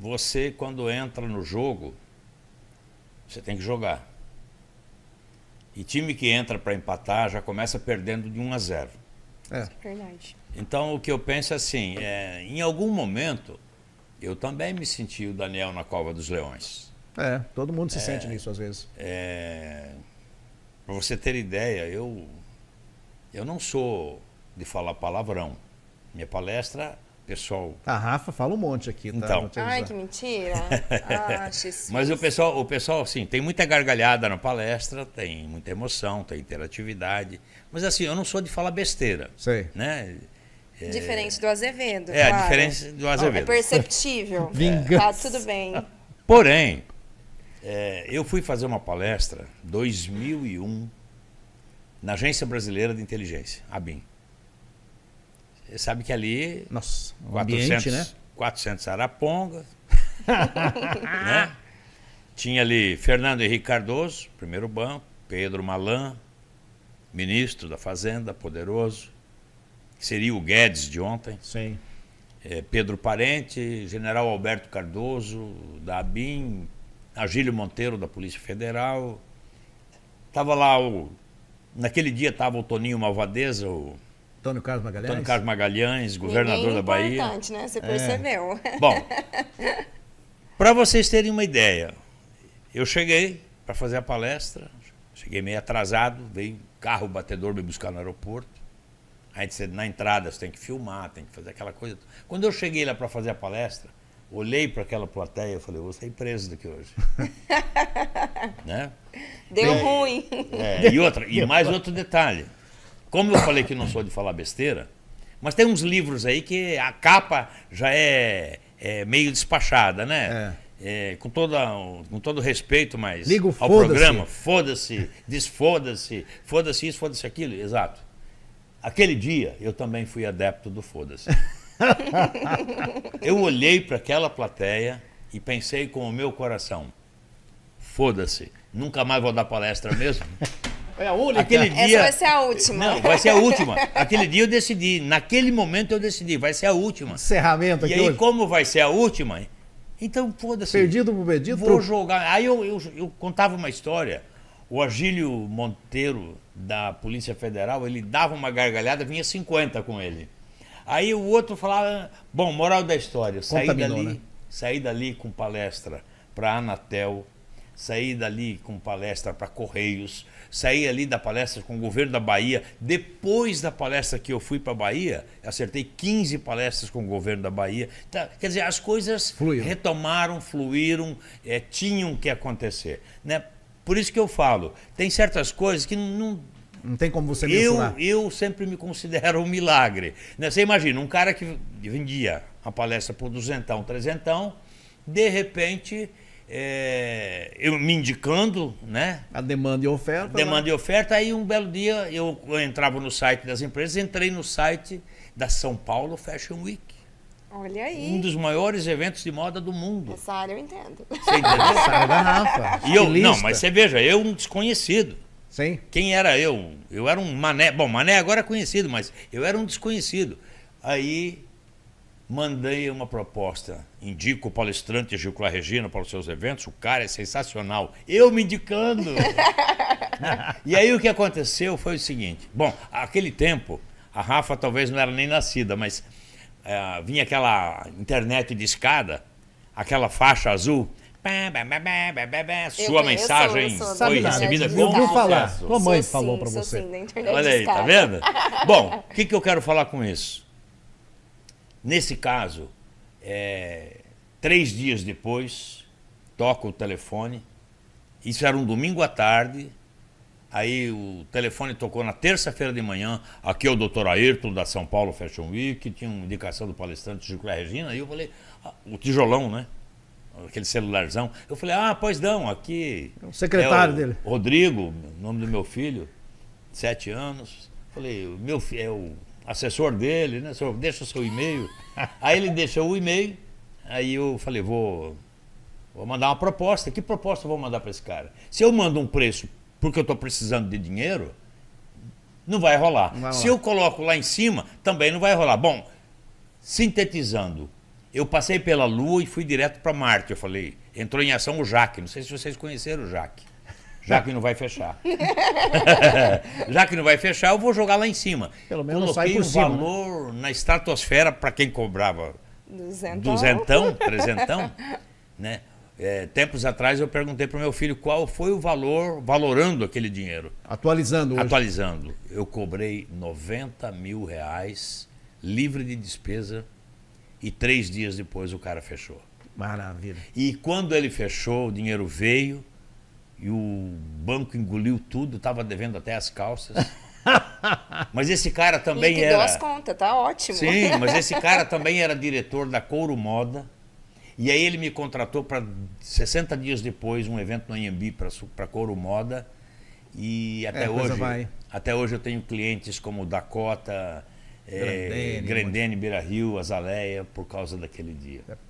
Você, quando entra no jogo, você tem que jogar. E time que entra para empatar já começa perdendo de 1 a 0. É. Verdade. Então, o que eu penso é assim, é, em algum momento, eu também me senti o Daniel na Cova dos Leões. É, todo mundo se é, sente nisso às vezes. É, para você ter ideia, eu, eu não sou de falar palavrão. Minha palestra pessoal. A ah, Rafa fala um monte aqui, tá? Então. Ai, que mentira. ah, Mas o pessoal, o pessoal, assim, tem muita gargalhada na palestra, tem muita emoção, tem interatividade. Mas assim, eu não sou de falar besteira. Sei. Né? É... Diferente do Azevedo. É, claro. diferente do é Azevedo. É perceptível. Vingança. Tá tudo bem. Porém, é, eu fui fazer uma palestra 2001 na Agência Brasileira de Inteligência, a BIM. Você sabe que ali. Nossa, 400, ambiente, né? 400 Araponga. né? Tinha ali Fernando Henrique Cardoso, primeiro banco, Pedro Malan, ministro da Fazenda, poderoso, que seria o Guedes de ontem. Sim. É, Pedro Parente, General Alberto Cardoso, da ABIM, Agílio Monteiro, da Polícia Federal. Estava lá o. Naquele dia estava o Toninho Malvadeza, o Antônio Carlos Magalhães? Antônio Carlos Magalhães, governador da Bahia. É importante, né? Você é. percebeu. É. Bom, para vocês terem uma ideia, eu cheguei para fazer a palestra, cheguei meio atrasado, veio um carro batedor me buscar no aeroporto. Aí disse, na entrada você tem que filmar, tem que fazer aquela coisa. Quando eu cheguei lá para fazer a palestra, olhei para aquela plateia e falei, vou sair preso daqui hoje. né? Deu ruim. É, e, outra, e mais outro detalhe. Como eu falei que não sou de falar besteira, mas tem uns livros aí que a capa já é, é meio despachada, né? É. É, com, toda, com todo respeito, mas Ligo, ao foda programa, foda-se, desfoda-se, foda-se isso, foda-se aquilo, exato. Aquele dia eu também fui adepto do foda-se. eu olhei para aquela plateia e pensei com o meu coração: foda-se, nunca mais vou dar palestra mesmo. É, a aquele dia... Essa vai ser a última. Não, vai ser a última. aquele dia eu decidi, naquele momento eu decidi, vai ser a última. Encerramento aqui E aí, hoje. como vai ser a última, então foda-se. Perdido pro perdido? Vou pro... jogar. Aí eu, eu, eu contava uma história. O Agílio Monteiro, da Polícia Federal, ele dava uma gargalhada, vinha 50 com ele. Aí o outro falava, bom, moral da história, saí dali, né? saí dali com palestra para a Anatel, saí dali com palestra para Correios, saí ali da palestra com o governo da Bahia. Depois da palestra que eu fui para a Bahia, acertei 15 palestras com o governo da Bahia. Então, quer dizer, as coisas retomaram, fluíram, é, tinham que acontecer. Né? Por isso que eu falo, tem certas coisas que não. Não tem como você mensurar. Eu, eu sempre me considero um milagre. Né? Você imagina, um cara que vendia a palestra por duzentão, trezentão, de repente é, eu me indicando, né? A demanda e oferta. A né? demanda né? e oferta. Aí um belo dia eu, entrava no site das empresas, entrei no site da São Paulo Fashion Week. Olha aí. Um dos maiores eventos de moda do mundo. Essa área eu entendo. Você entendeu? Essa área é da Rafa. E eu, não, mas você veja, eu um desconhecido. Sim. Quem era eu? Eu era um mané. Bom, mané agora é conhecido, mas eu era um desconhecido. Aí mandei uma proposta. Indico o palestrante Gil Clá Regina para os seus eventos, o cara é sensacional. Eu me indicando! e aí o que aconteceu foi o seguinte: bom, aquele tempo, a Rafa talvez não era nem nascida, mas é, vinha aquela internet de escada, aquela faixa azul. Sua mensagem foi recebida com ouviu falar. Tua mãe sou falou para você. Sim, Olha aí, tá vendo? bom, o que, que eu quero falar com isso? Nesse caso, é, três dias depois, toca o telefone. Isso era um domingo à tarde. Aí o telefone tocou na terça-feira de manhã. Aqui é o doutor Ayrton da São Paulo Fashion Week. Tinha uma indicação do palestrante Chico Regina. Aí eu falei, ah, o tijolão, né? Aquele celularzão. Eu falei, ah, pois não, aqui. É o secretário é o dele. Rodrigo, nome do meu filho, sete anos. Eu falei, meu filho, é o assessor dele, né? Senhor, deixa o seu e-mail. Aí ele deixou o e-mail, aí eu falei, vou, vou mandar uma proposta. Que proposta eu vou mandar para esse cara? Se eu mando um preço porque eu estou precisando de dinheiro, não vai rolar. Não vai Se eu coloco lá em cima, também não vai rolar. Bom, sintetizando, eu passei pela Lua e fui direto para Marte. Eu falei, entrou em ação o Jaque. Não sei se vocês conheceram o Jaque. Já que não vai fechar. já que não vai fechar, eu vou jogar lá em cima. Pelo menos Coloquei o cima, valor na estratosfera para quem cobrava duzentão, duzentão trezentão. né? É, tempos atrás eu perguntei para o meu filho qual foi o valor, valorando aquele dinheiro. Atualizando hoje. Atualizando. Eu cobrei 90 mil reais, livre de despesa, e três dias depois o cara fechou. Maravilha. E quando ele fechou, o dinheiro veio, e o banco engoliu tudo, estava devendo até as calças. mas esse cara também e era. as contas, tá ótimo. Sim, mas esse cara também era diretor da Couro Moda. E aí ele me contratou para 60 dias depois um evento no Anhembi para Couro Moda. E é, até é, hoje, até hoje eu tenho clientes como Dakota, Grandene, é, Grandene Beira Rio, Azaleia, por causa daquele dia. É.